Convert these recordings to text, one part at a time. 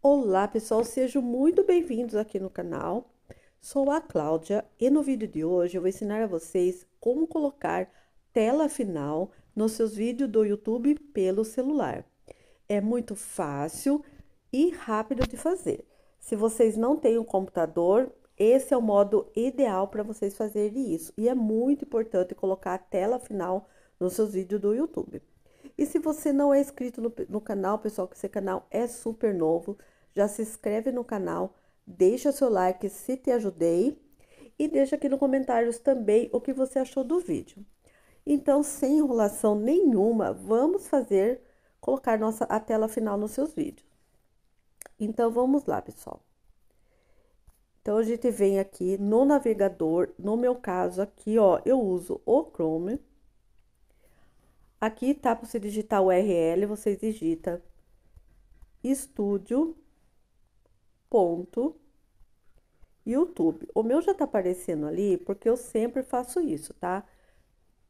Olá pessoal, sejam muito bem-vindos aqui no canal. Sou a Cláudia e no vídeo de hoje eu vou ensinar a vocês como colocar tela final nos seus vídeos do YouTube pelo celular. É muito fácil e rápido de fazer. Se vocês não têm um computador, esse é o modo ideal para vocês fazerem isso. E é muito importante colocar a tela final nos seus vídeos do YouTube. E se você não é inscrito no, no canal, pessoal, que esse canal é super novo, já se inscreve no canal, deixa seu like se te ajudei e deixa aqui nos comentários também o que você achou do vídeo. Então, sem enrolação nenhuma, vamos fazer, colocar nossa, a tela final nos seus vídeos. Então, vamos lá, pessoal. Então, a gente vem aqui no navegador, no meu caso aqui, ó, eu uso o Chrome. Aqui tá para você digitar o URL, você digita estúdio ponto YouTube. O meu já tá aparecendo ali porque eu sempre faço isso, tá?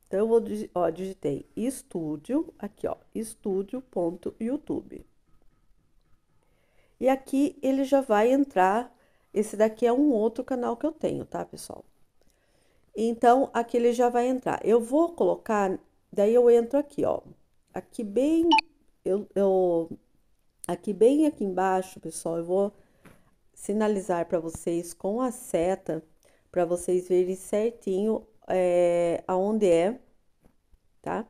Então eu vou ó, digitei estúdio aqui, ó, estúdio.youtube. E aqui ele já vai entrar. Esse daqui é um outro canal que eu tenho, tá, pessoal? Então aqui ele já vai entrar. Eu vou colocar Daí eu entro aqui, ó. Aqui bem, eu, eu aqui bem aqui embaixo, pessoal, eu vou sinalizar para vocês com a seta para vocês verem certinho é, aonde é, tá?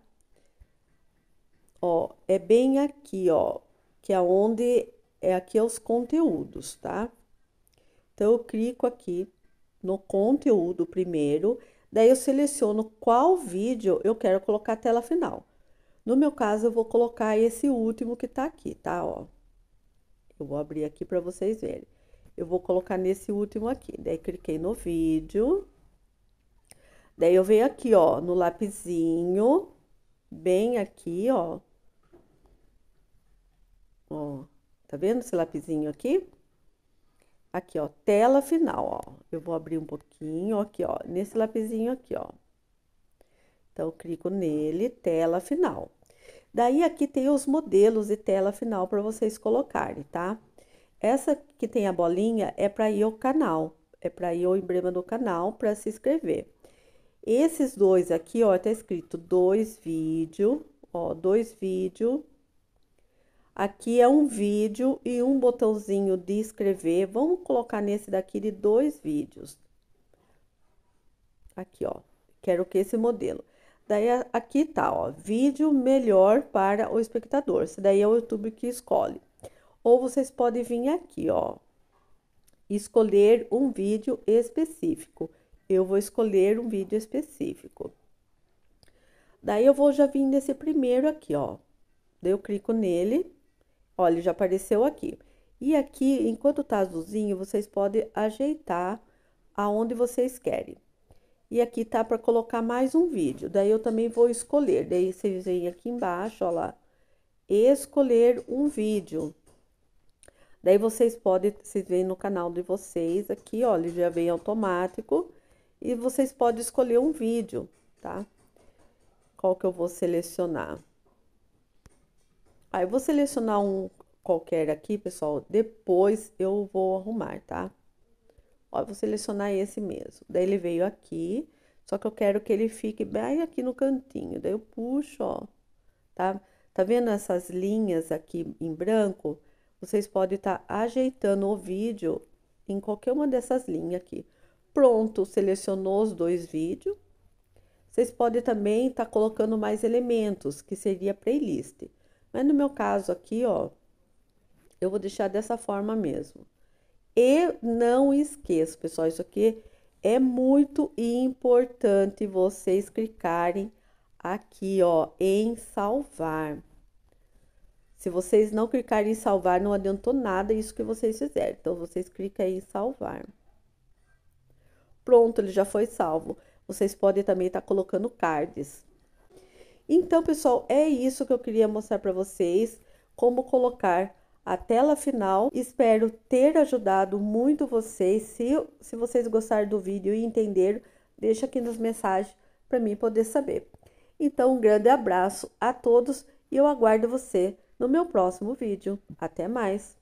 Ó, é bem aqui, ó, que é onde é aqui é os conteúdos, tá? Então eu clico aqui no conteúdo primeiro Daí eu seleciono qual vídeo eu quero colocar a tela final. No meu caso, eu vou colocar esse último que tá aqui, tá? Ó, eu vou abrir aqui para vocês verem. Eu vou colocar nesse último aqui. Daí cliquei no vídeo. Daí eu venho aqui, ó, no lapisinho, bem aqui, ó. Ó, tá vendo esse lapisinho aqui? Aqui, ó, tela final, ó. Eu vou abrir um pouquinho aqui, ó, nesse lapisinho aqui, ó. Então, clico nele, tela final. Daí, aqui tem os modelos de tela final para vocês colocarem, tá? Essa que tem a bolinha é para ir ao canal, é para ir ao emblema do canal para se inscrever. Esses dois aqui, ó, tá escrito dois vídeo, ó, dois vídeos. Aqui é um vídeo e um botãozinho de escrever. Vamos colocar nesse daqui de dois vídeos. Aqui, ó. Quero que esse modelo. Daí aqui tá, ó, vídeo melhor para o espectador. Isso daí é o YouTube que escolhe. Ou vocês podem vir aqui, ó, escolher um vídeo específico. Eu vou escolher um vídeo específico. Daí eu vou já vir nesse primeiro aqui, ó. Daí eu clico nele. Olha, já apareceu aqui. E aqui, enquanto tá azulzinho, vocês podem ajeitar aonde vocês querem. E aqui tá para colocar mais um vídeo. Daí eu também vou escolher. Daí vocês vêm aqui embaixo, ó lá. Escolher um vídeo. Daí vocês podem, vocês vêm no canal de vocês aqui, ó, ele já vem automático. E vocês podem escolher um vídeo, tá? Qual que eu vou selecionar? Aí eu vou selecionar um qualquer aqui, pessoal. Depois eu vou arrumar, tá? Ó, vou selecionar esse mesmo. Daí ele veio aqui, só que eu quero que ele fique bem aqui no cantinho. Daí eu puxo, ó, tá? Tá vendo essas linhas aqui em branco? Vocês podem estar tá ajeitando o vídeo em qualquer uma dessas linhas aqui. Pronto, selecionou os dois vídeos. Vocês podem também estar tá colocando mais elementos, que seria playlist. Mas no meu caso aqui, ó, eu vou deixar dessa forma mesmo. E não esqueça, pessoal, isso aqui é muito importante vocês clicarem aqui, ó, em salvar. Se vocês não clicarem em salvar, não adiantou nada isso que vocês fizeram. Então, vocês clicam em salvar. Pronto, ele já foi salvo. Vocês podem também estar tá colocando cards. Então, pessoal, é isso que eu queria mostrar para vocês, como colocar a tela final. Espero ter ajudado muito vocês. Se, se vocês gostaram do vídeo e entenderam, deixa aqui nas mensagens para mim poder saber. Então, um grande abraço a todos e eu aguardo você no meu próximo vídeo. Até mais!